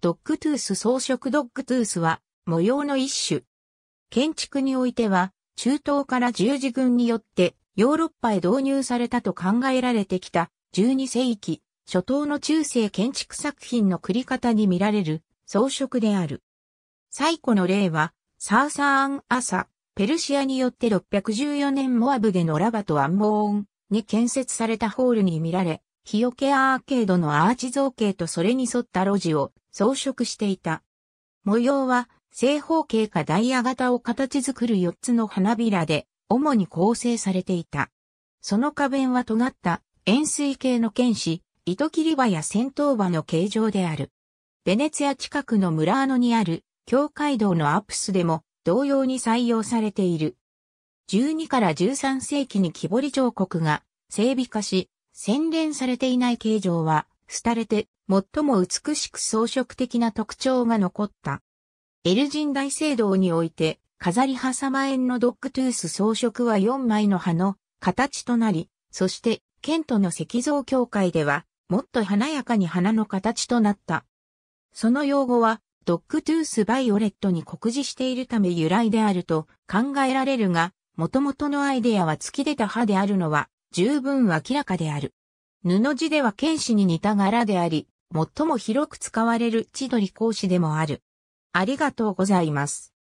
ドッグトゥース装飾ドッグトゥースは模様の一種。建築においては中東から十字軍によってヨーロッパへ導入されたと考えられてきた12世紀初頭の中世建築作品の繰り方に見られる装飾である。最古の例はサーサーアン・アサ、ペルシアによって614年モアブでのラバとアンモーンに建設されたホールに見られ、日よけアーケードのアーチ造形とそれに沿った路地を装飾していた。模様は正方形かダイヤ型を形作る4つの花びらで主に構成されていた。その花弁は尖った円錐形の剣士、糸切り場や戦闘場の形状である。ベネツヤ近くのムラーノにある教会堂のアプスでも同様に採用されている。12から13世紀に木彫り彫刻が整備化し、洗練されていない形状は、廃れて、最も美しく装飾的な特徴が残った。エルジン大聖堂において、飾り挟ま円のドッグトゥース装飾は4枚の葉の形となり、そして、ケントの石像協会では、もっと華やかに花の形となった。その用語は、ドッグトゥースバイオレットに酷似しているため由来であると考えられるが、元々のアイデアは突き出た歯であるのは十分明らかである。布地では剣士に似た柄であり、最も広く使われる千鳥格子でもある。ありがとうございます。